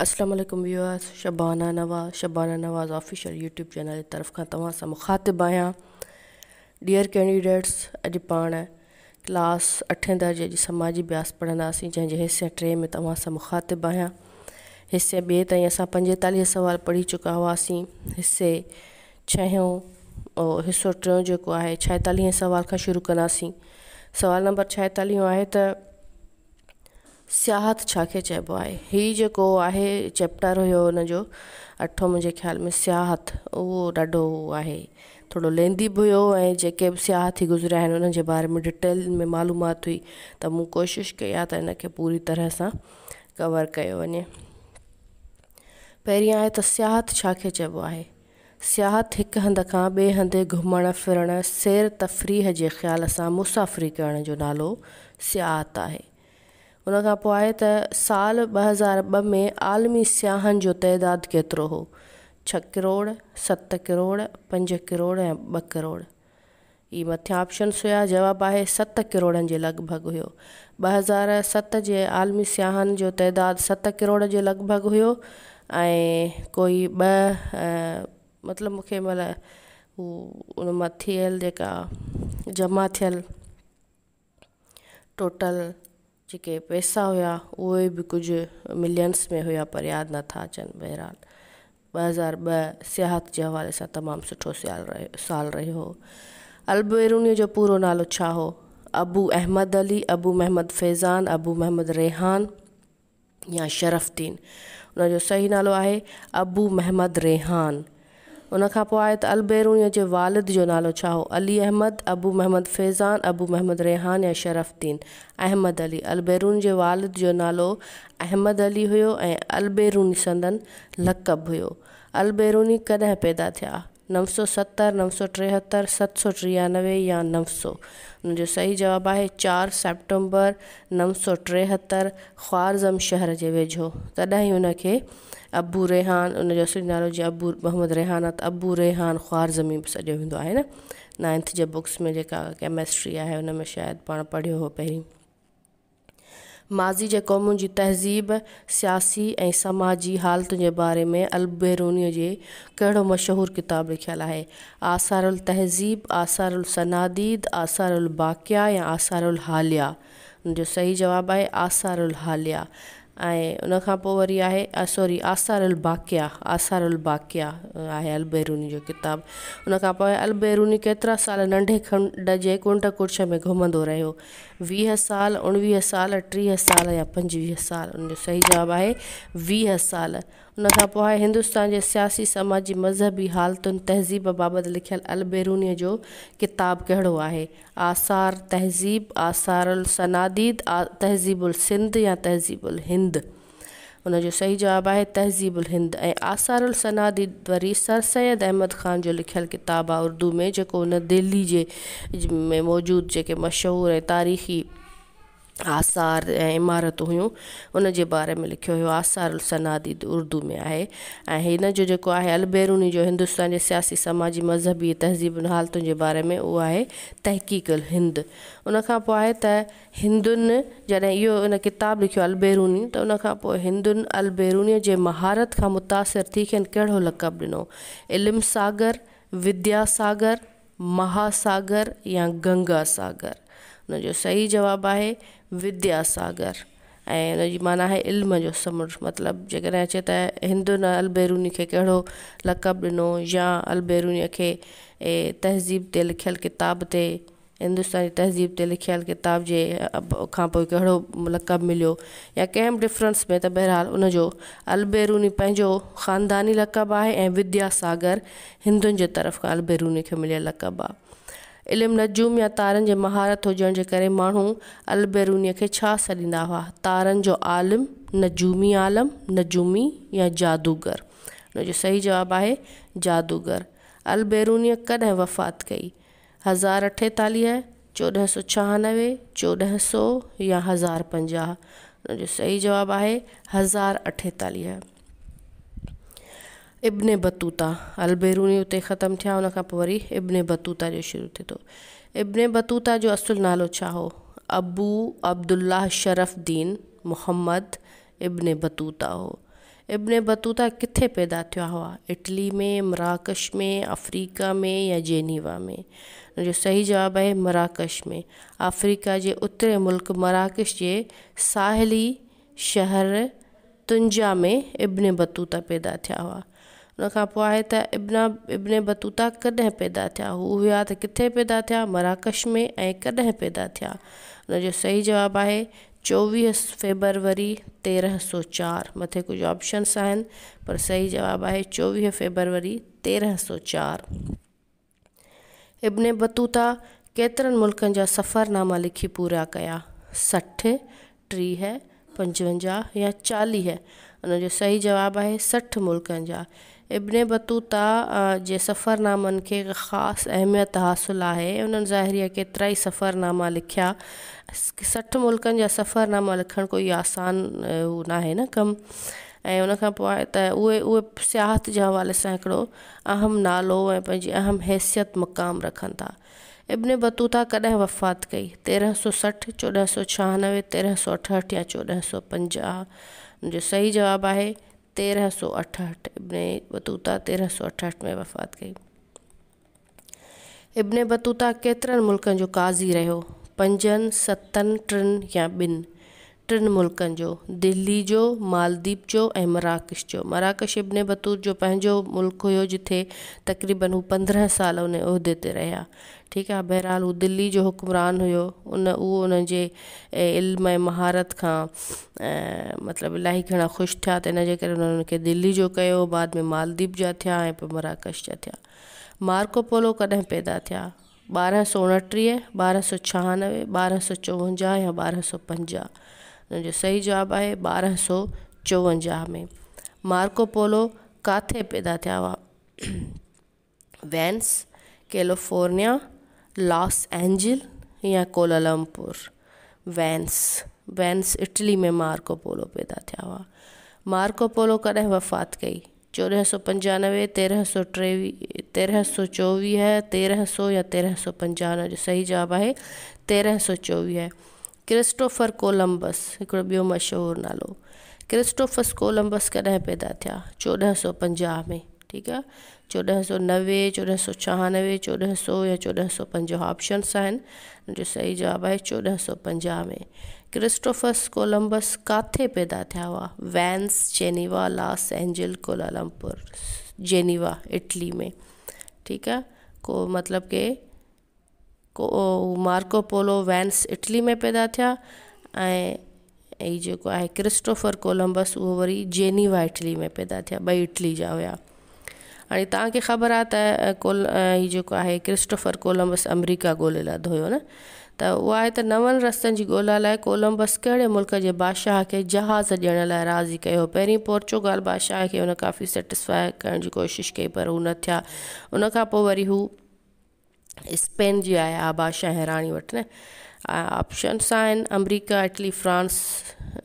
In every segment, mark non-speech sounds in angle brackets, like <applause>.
Aslam viewers Shabana Nawaz Shabana Nawaz official YouTube channel जी तरफ़ खां तव्हां सां मुखातिबु आहियां डियर कैंडिडेट्स अज पा क्लास अठे दर्जे जी समाजी ब्यास पढ़ंदासीं जैसे हिस्से टे में तव्हां सां मुखातिबु आहियां हिसे ॿिए ताईं असां पंजेतालीह सुवाल पढ़ी चुका हुआसीं हिस्से छहों और हिसो टियों जेको आहे सवाल खां शुरू कंदासीं सवाल नंबर छाहेतालीह है सियाहत छा खे चइबो आहे हीउ जेको आहे चैप्टर हुयो हुन जो अठो मुंहिंजे ख़्याल में सियाहत उहो ॾाढो आहे थोरो लेंदी बि हुयो ऐं जेके बि सियाहती गुज़रिया आहिनि उन्हनि जे बारे में डिटेल में मालूमात हुई त मूं कोशिशि कई आहे त हिन खे पूरी तरह सां कवर कयो वञे पहिरीं आहे त सियाहत छा खे चइबो आहे सियाहत हिकु हंधि खां ॿिए हंधि घुमण फिरणु सैर तफ़रीह जे ख़्याल सां मुसाफ़िरी करण जो नालो सियाहत आहे उन खां पोइ त साल ॿ हज़ार ॿ में आलमी सियाहनि जो तइदादु केतिरो हो छह किरोड़ सत किरोड़ पंज किरोड़ ऐं ॿ किरोड़ इहे मथियां ऑप्शन्स हुया जवाबु आहे सत किरोड़नि जे लॻभॻि हुयो ॿ हज़ार सत जे आलमी सियाहनि जो तइदादु सत किरोड़ जे लॻभॻि हुयो ऐं कोई ॿ मतिलबु मूंखे महिल हू उन मां थियल जेका जमा थियल टोटल जेके पैसा हुया उहे बि कुझु मिलियंस में हुया पर यादि नथा अचनि बहरहाल ॿ हज़ार ॿ सियाहत जे हवाले सां तमामु सुठो सियाल रहियो साल रहियो हो अलबेरूनी जो पूरो नालो छा हो अबू अहमद अली अबू महमद फैज़ान अबू महमद रेहान या शरफ़ुद्दीन हुनजो सही नालो आहे अबू महमद रेहान उन खां पोइ आहे त अलबेरूनीअ जे वालिद जो नालो छा हो अली अहमद अबू महमद फैज़ान अबू महमद रेहान या शरफ़द्दीन अहमद अली अलबेरून जे वालिद जो नालो अहमद अली हुयो ऐं अलबेरूनी संदन लकब हुयो अलबेरूनी कॾहिं पैदा थिया नव सौ सत्तर नव सौ टेहत्तर सत सौ टियानवे या नव सौ जो सही जवाब है चार सेप्टेंबर नव सौ टेहतरि ख़्वारज़म शहर के वेझो तॾहिं हुनखे अबू रेहान उन असली नालो जीअं अबू मोहम्मद रेहान आहे अबू रेहान ख़्वारज़मी बि सॾियो वेंदो आहे न नाइंथ जे बुक्स में जो केमेस्ट्री है उनमें शायद पा पाण हो पैं माज़ी जे क़ौमुनि जी तहज़ीब सियासी ऐं समाजी हालतुनि जे बारे में अल बेरूनीअ जे कहिड़ो मशहूरु किताबु लिखियलु आहे आसार उल तहज़ीब आसार सनादीद आसार उल बाक़िया या आसार उल हालिया जो सही जवाबु आहे आसार हालिया ऐं उन खां पोइ वरी आहे सॉरी आसार अल बाकिया आसार अल बाकिया आहे अल जो किताबु उन खां पोइ अल केतिरा साल नंढे खंड जे कुंड कुर्छ में घुमंदो रहियो वीह साल उणिवीह साल टीह साल या पंजवीह साल उनजो सही जवाबु आहे वीह साल उन हिंदुस्तान जे सियासी समाजी मज़हबी हालतुनि तहज़ीब बाबत लिखल अलबेरूनी जो किताबु कहो है आसार तहज़ीब आसार आ तहज़ीबुल सिंध या तहज़ीबुल हिंद हुन सही जवाब आहे तहज़ीबुल हिंद ऐं आसारुल वरी सर सैद अहमद ख़ान जो लिखल किताब आ उर्दू में जो उन दिल्ली जे में मौजूद जो मशहूर ऐं तारीख़ी आसार ऐं इमारत हुयूं उन जे बारे में लिखियो हुयो आसार सनादी उर्दू में आहे ऐं हिन जो जेको आहे अलबेरूनी जो हिंदुस्तान जे सियासी समाजी मज़हबी तहज़ीबुनि हालतुनि जे बारे में उहो आहे तहक़ीक़ल हिंद उन खां पोइ आहे त हिंदुनि जॾहिं इहो उन किताबु लिखियो अलबेरूनी त उन खां पोइ हिंदुनि अलबेरूनीअ जे महारत खां मुतासिर थी खेनि कहिड़ो लक़ब ॾिनो इल्म सागर विद्या सागर महासागर या गंगा सागर हुन जो सही जवाबु आहे विद्यासागर ऐं हिन जी माना आहे इल्म जो समुंड मतिलबु जेकॾहिं अचे त हिंदु न अलबेरूनी खे कहिड़ो लक़ब ॾिनो या अलबेरूनीअ खे ऐं तहज़ीब ते लिखियलु किताब ते हिंदुस्तानी तहज़ीब ते लिखियलु किताब जे खां पोइ कहिड़ो लक़ब मिलियो या कंहिं बि डिफ्रेंस में त बहरहाल उनजो अलबेरूनी पंहिंजो ख़ानदानी लक़ब आहे ऐं विद्यासागर हिंदुनि जे तरफ़ खां अलबेरूनी खे मिलियलु लक़ब आहे इल्मु नजूम या तारनि जे महारत हुजण जे करे माण्हू अल खे छा सॾींदा हुआ तारनि जो आलिम नजूमी आलम नजूमी या जादूगर हुन जो सही जवाबु आहे जादूगर अल बैरूनीअ कॾहिं वफ़ात कई हज़ार अठेतालीह चोॾहं सौ छहानवे चोॾहं सौ या हज़ार पंजाह हुन जो सही जवाबु आहे हज़ार अठेतालीह इब्न बतूता अल उत ख़त्म थिया उन खां पोइ वरी इब्न बतूता जो शुरू थिए थो इब्न बतूता जो असुलु नालो छा हो Abu Abdullah Sharafuddin Muhammad ibn Battuta हो इब्न बतूता किथे पैदा थिया हुआ इटली में मराकश में अफ्रीका में या जेनीवा में जो सही जवाबु आहे मराकश में अफ्रीका जे उत्तरी मुल्क मराकश जे साहिली शहर तुंजा में इब्न बतूता पैदा थिया हुआ उनखां पोइ आहे त इब्न इब्न बतूता कॾहिं पैदा थिया हू हुआ त किथे पैदा थिया मराकश में ऐं कॾहिं पैदा थिया उन सही जवाबु आहे चोवीह फेबरवरी तेरहं सौ चारि मथे कुझु ऑप्शन्स आहिनि पर सही जवाबु आहे चोवीह फेबरवरी तेरहं सौ चारि इब्न बतूता केतिरनि मुल्कनि जा सफ़रनामा लिखी पूरा कया सठि टीह पंजवंजाहु या चालीह उन सही जवाबु आहे सठि मुल्कनि जा इब्न बतूता जे सफ़रनाम के खास अहमियत अहमियत है उन्होंने ज़ाहिर है केतिरा ही सफ़रनामा लिखा सठ मुल्क जा सफ़रनामा लिखण कोई आसान ना न कम न कमु सियाहत जे हवा से अहम नालो ऐं अहम हैसियत मक़ाम रखन था इब्न बतूता कॾहिं वफ़ात कई तेरह सौ सठ चौदह सौ छहानवे तेरह सौ अठहठ या चौदह सौ पंजा जो सही जवाब है तेरह सौ अठहठ इबन बतूता तेरह सौ अठहठ में वफ़ात कई इब्न बतूता केतर मुल्क जो काज़ी रो पंजन सत्तन टिन या बिन टिनि मुल्क जो दिल्ली जो मालदीप जो ए मराकश जो मराकश इब्न बतूत जो मुल्क हो जिथे तक़रीबन पंद्रह साल उन्हें उहदे रहा ठीक है बहरहाल वो दिल्ली जो हुक्मरान हुए उन उहो उन इल्म महारत का मतलब इलाह इलाही खुश थे थिया त इनजे दिल्ली जो कयो बाद में मालदीप जा थिया मराकश जा थिया मार्कोपोलो कदें पैदा थे बारह सौ उणटीह बारह सौ छहानवे बारह सौ चौवंजा या बारह सौ पंजा उन सही जवाब है बारह सौ चौवंजा में मार्कोपोलो किथे पैदा थे हुआ <clears throat> वेंस कैलिफोर्निया लॉस एंजल या कोलालमपुर वैंस वैंस इटली में मार्को पोलो पैदा थिया हुआ मार्को पोलो कॾहिं वफ़ात कई चोॾहं सौ पंजानवे तेरहं सौ टेवीह तेरहं सौ चोवीह तेरहं सौ या तेरहं सौ पंजानवे जो सही जवाबु आहे तेरहं सौ चोवीह क्रिस्टोफर कोलम्बस हिकिड़ो ॿियो मशहूरु नालो क्रिस्टोफस कोलम्बस कॾहिं पैदा थिया चोॾहं सौ पंजाह में ठीकु आहे चोॾहं सौ नवे चोॾहं सौ छहानवे चोॾहं सौ या चोॾहं सौ पंजाहु ऑप्शन्स आहिनि जो सही जवाबु आहे चोॾहं सौ पंजाह में क्रिस्टोफस कोलम्बस किथे पैदा थिया हुआ Venice Geneva Los Angeles Kuala Lumpur Geneva Italy में ठीकु आहे को मतिलबु के को मार्कोपोलो वैन्स इटली में पैदा थिया ऐं जेको आहे क्रिस्टोफर कोलम्बस उहो वरी जेनीवा इटली में पैदा थिया ॿई इटली जा हुया आणि तव्हांखे ख़बर आहे त कोल हीअ जेको आहे क्रिस्टोफर कोलम्बस अमरीका ॻोल्हियल हुयो न त तो उहा आहे त तो नवनि रस्तनि जी ॻोल्हा लाइ कोलम्बस कहिड़े मुल्क जे बादशाह खे जहाज़ ॾियण लाइ राज़ी कयो पहिरीं पोर्चुगाल बादशाह खे हुन काफ़ी सेटिस्फाए करण जी कोशिशि कई पर हू न थिया उन पोइ वरी हू स्पेन जी आया बादशाह राणी वटि न ऑप्शन्स आहिनि अमरीका इटली फ्रांस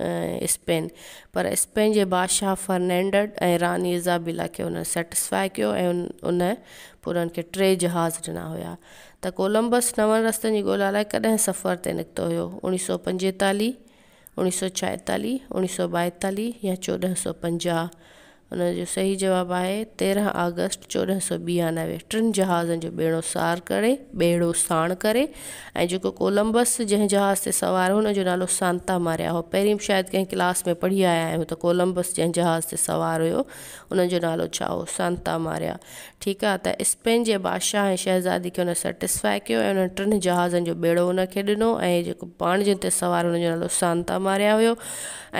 स्पेन पर स्पेन के बादशाह फर्नैंडड ए रानी इज़ाबिला के हुन सेटिस्फाए कयो उन उन पोइ टे जहाज़ दिना हुआ त कोलम्बस नवनि रस्तनि जी ॻोल्हा लाइ कॾहिं सफ़र ते निकितो हुयो उणिवीह सौ पंजेतालीह उणिवीह सौ छाहेतालीह सौ ॿाएतालीह या चौदह सौ पंजा हुनजो सही जवाब आहे तेरहं अगस्त चोॾहं सौ ॿियानवे टिनि जहाज़नि जो ॿेड़ो सार करे ॿेड़ो साण करे ऐं जेको कोलम्बस जंहिं जहाज़ ते सवार हो हुनजो नालो सांता मारिया हो पहिरीं बि शायदि कंहिं क्लास में पढ़ी आया आहियूं त कोलम्बस जंहिं जहाज़ ते सवार हुयो हुनजो नालो छा हो सांता मारिया ठीकु आहे त स्पेन जे बादशाह ऐं शहज़ादी खे हुन सेटिस्फाए कयो ऐं हुन टिनि जहाज़नि जो ॿेड़ो हुनखे ॾिनो ऐं जेको पाणियुनि ते सवार हुनजो नालो सांता मारिया हुयो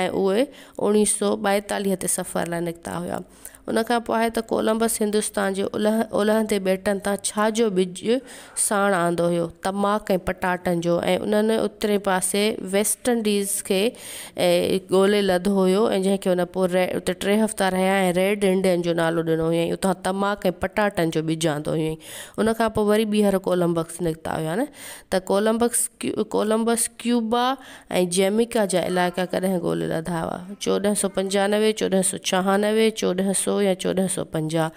ऐं उहे उणिवीह सौ ॿाएतालीह ते सफ़र लाइ निकिता हुआ 对。उन खां पोइ त कोलंबस हिंदुस्तान जे उलह ओलह ते ॿेटनि तां छा जो ॿिज साण आंदो हुयो तमाक ऐं पटाटनि जो ऐं उन्हनि उतरे पासे वेस्ट इंडीज़ खे ॻोल्हे लधो हुयो ऐं जंहिंखे हुन पोइ रे उते टे हफ़्ता रहिया ऐं रेड इंडियन जो नालो ॾिनो हुयईं उतां तमाक ऐं पटाटनि जो ॿिज आंदो हुयईं उन खां पोइ वरी ॿीहर कोलंबस निकिता हुया न त कोलंबस कोलंबस क्यूबा ऐं जैमिका जा इलाइक़ा कॾहिं ॻोल्हे लधा हुआ चोॾहं सौ पंजानवे चोॾहं सौ छहानवे चोॾहं सौ सौ या चोॾहं सौ पंजाह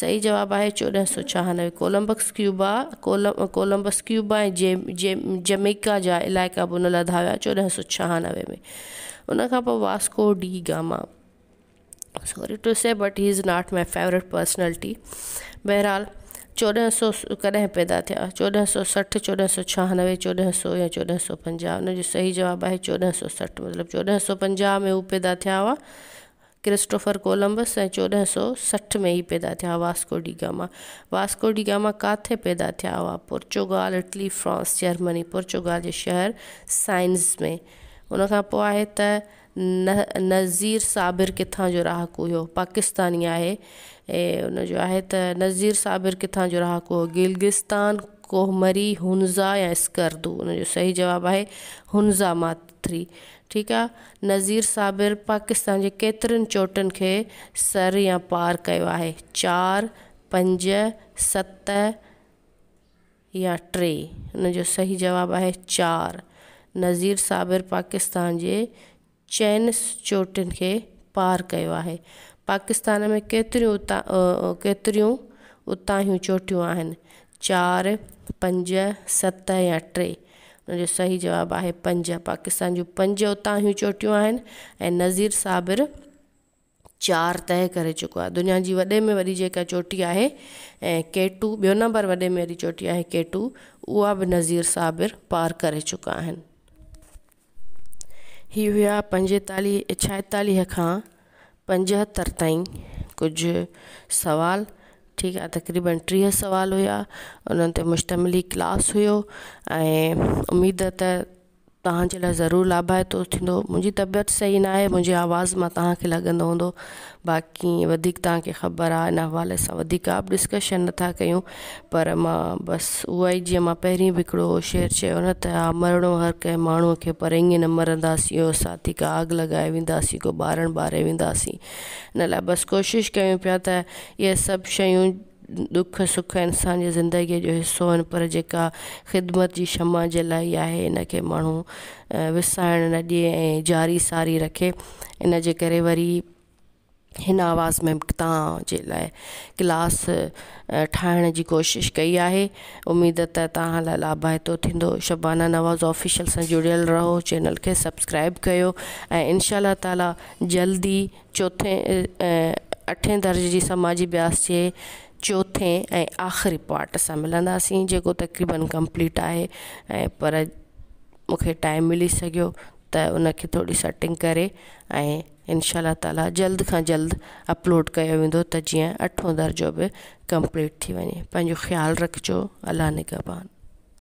सही जवाब है चौदह सौ छहानवे कोलम्बस क्यूबा कोलम्बस क्यूबा ऐं जे जे जमेका जहाँ इलाका भी हुन लधा हुआ चौदह सौ छहानवे में उन Vasco da Gama sorry to say but he is not my favourite personality बहरहाल चौदह सौ कॾहिं पैदा थे चौदह सौ सठ चौदह सौ छहानवे चौदह सौ या चौदह सौ पंजाह उन सही जवाब है चौदह सौ सठ मतलब चौदह सौ पंजाह में वो पैदा थे हुआ क्रिस्टोफर कोलंबस ऐं चोॾहं सौ सठि में ई पैदा थिया वास्को डिगामा वास्को डिगामा किथे पैदा थिया हुआ Portugal Italy France Germany Portugal जे शहर साइंस में उन पोइ आहे त न नज़ीर साबिर किथां जो राहक हुयो पाकिस्तानी आहे ऐं उनजो आहे त नज़ीर साबिर किथां जो राहक हो गिलगिस्तान कोहमरी हुनज़ा या स्कर्दू उनजो सही जवाबु आहे हुनज़ा माथ्री ठीकु आहे नज़ीर साबिर पाकिस्तान जे केतिरनि चोटन खे सर या पार कयो आहे चारि पंज सत या टे हुन जो सही जवाबु आहे चारि नज़ीर साबिर पाकिस्तान जे चइनि चोटियुनि खे पार कयो आहे पाकिस्तान में केतिरियूं उतां केतिरियूं उतां जूं चोटियूं आहिनि चारि पंज सत या टे हुनजो सही जवाब आहे पंज पाकिस्तान जूं पंज उतां जूं चोटियूं आहिनि ऐं नज़ीर साबिर चार तय करे चुको आहे दुनिया जी वॾे में वॾी जेका चोटी आहे ऐं के टू ॿियो नंबर वॾे में वॾी चोटी आहे के टू उहा बि नज़ीर साबिर पार करे चुका आहिनि हीअ हुआ पंजेतालीह छाहेतालीह खां पंजहतरि ताईं कुझु सवाल ठीकु आहे तक़रीबन टीह सवाल हुया उन्हनि ते मुश्तमिली क्लास हुयो ऐं उमेद त तव्हांजे लाइ तो लाभाइतो थींदो तबियत सही ना है मुझे आवाज़ में तव्हांखे लॻंदो हूंदो बाक़ी वधीक तव्हांखे ख़बर आहे इन हवाले सां आप डिस्कशन ना क्यों पर मां बस उहा ई भी मां शेर चयो न मरण हर कें माण्हूअ के पर ईअं न मरंदासीं और साथी का आग लॻाए वी को ॿारण बारे वेंदासीं इन लाइ बसि कोशिशि कयूं पिया त इहे सभु दुख सुख इंसान जी ज़िंदगीअ जो हिसो आहिनि पर जेका ख़िदमत जी क्षमा जे लाइ आहे इन खे माण्हू विसाइण न दिए जारी सारी रखे इन करे वरी हिन आवाज़ में तव्हांजे लाइ क्लास ठाहिण जी कोशिशि कई है उम्मीद त तव्हां लाइ शबाना नवाज़ ऑफिशियल से जुड़ियल रहो चैनल के सब्सक्राइब कर इनशाला इनशा ताला जल्दी चोथें अठे दर्जे की समाजी ब्यास जे चौथे ए आख़िरी पार्ट से मिली जो तक़रीबन कंप्लीट है पर मुख्य टाइम मिली सघियो त उनखे थोरी सेटिंग करे ऐं इनशा जल्द का जल्द अपलोड किया वो तो जीअं अठों दर्जो भी कंप्लीट थी वञे ख्याल रखो अल्लाह निगबान